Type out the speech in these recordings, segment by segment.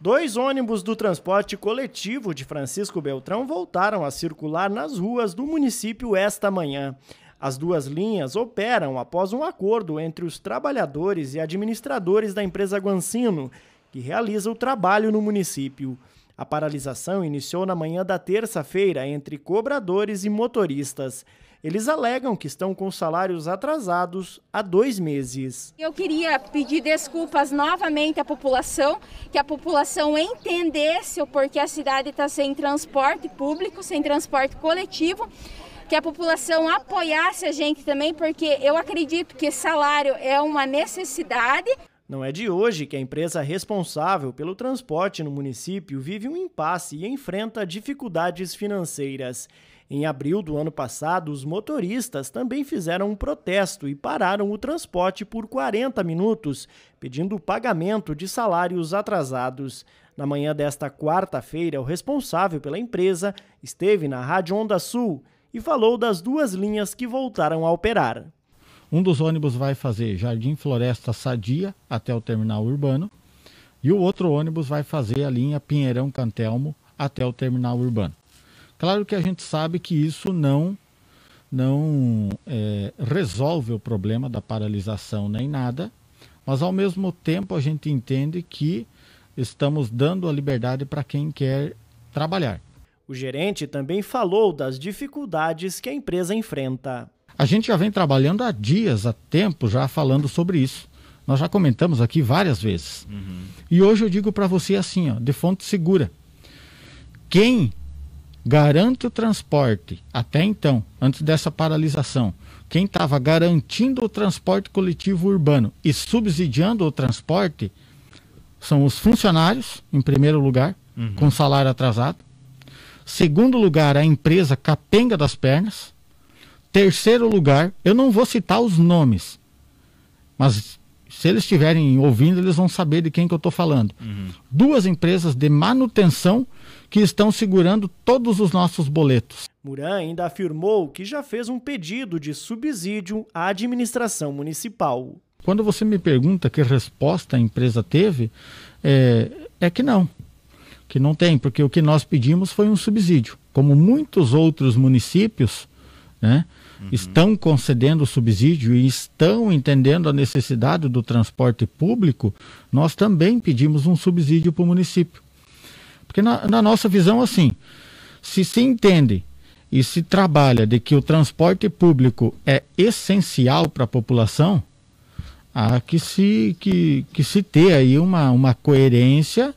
Dois ônibus do transporte coletivo de Francisco Beltrão voltaram a circular nas ruas do município esta manhã. As duas linhas operam após um acordo entre os trabalhadores e administradores da empresa Guancino, que realiza o trabalho no município. A paralisação iniciou na manhã da terça-feira entre cobradores e motoristas. Eles alegam que estão com salários atrasados há dois meses. Eu queria pedir desculpas novamente à população, que a população entendesse o porquê a cidade está sem transporte público, sem transporte coletivo que a população apoiasse a gente também, porque eu acredito que salário é uma necessidade não é de hoje que a empresa responsável pelo transporte no município vive um impasse e enfrenta dificuldades financeiras. Em abril do ano passado, os motoristas também fizeram um protesto e pararam o transporte por 40 minutos, pedindo o pagamento de salários atrasados. Na manhã desta quarta-feira, o responsável pela empresa esteve na Rádio Onda Sul e falou das duas linhas que voltaram a operar. Um dos ônibus vai fazer Jardim Floresta Sadia até o terminal urbano e o outro ônibus vai fazer a linha Pinheirão Cantelmo até o terminal urbano. Claro que a gente sabe que isso não não é, resolve o problema da paralisação nem nada, mas ao mesmo tempo a gente entende que estamos dando a liberdade para quem quer trabalhar. O gerente também falou das dificuldades que a empresa enfrenta. A gente já vem trabalhando há dias, há tempo já falando sobre isso. Nós já comentamos aqui várias vezes. Uhum. E hoje eu digo para você assim, ó, de fonte segura. Quem garante o transporte até então, antes dessa paralisação, quem estava garantindo o transporte coletivo urbano e subsidiando o transporte são os funcionários, em primeiro lugar, uhum. com salário atrasado. Segundo lugar, a empresa capenga das pernas. Terceiro lugar, eu não vou citar os nomes, mas se eles estiverem ouvindo, eles vão saber de quem que eu estou falando. Uhum. Duas empresas de manutenção que estão segurando todos os nossos boletos. Muran ainda afirmou que já fez um pedido de subsídio à administração municipal. Quando você me pergunta que resposta a empresa teve, é, é que não, que não tem, porque o que nós pedimos foi um subsídio. Como muitos outros municípios, né, uhum. estão concedendo subsídio e estão entendendo a necessidade do transporte público, nós também pedimos um subsídio para o município. Porque na, na nossa visão, assim, se se entende e se trabalha de que o transporte público é essencial para a população, há que se, que, que se ter aí uma, uma coerência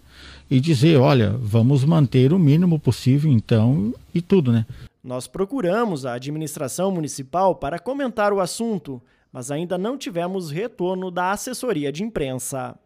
e dizer, olha, vamos manter o mínimo possível, então, e tudo, né? Nós procuramos a administração municipal para comentar o assunto, mas ainda não tivemos retorno da assessoria de imprensa.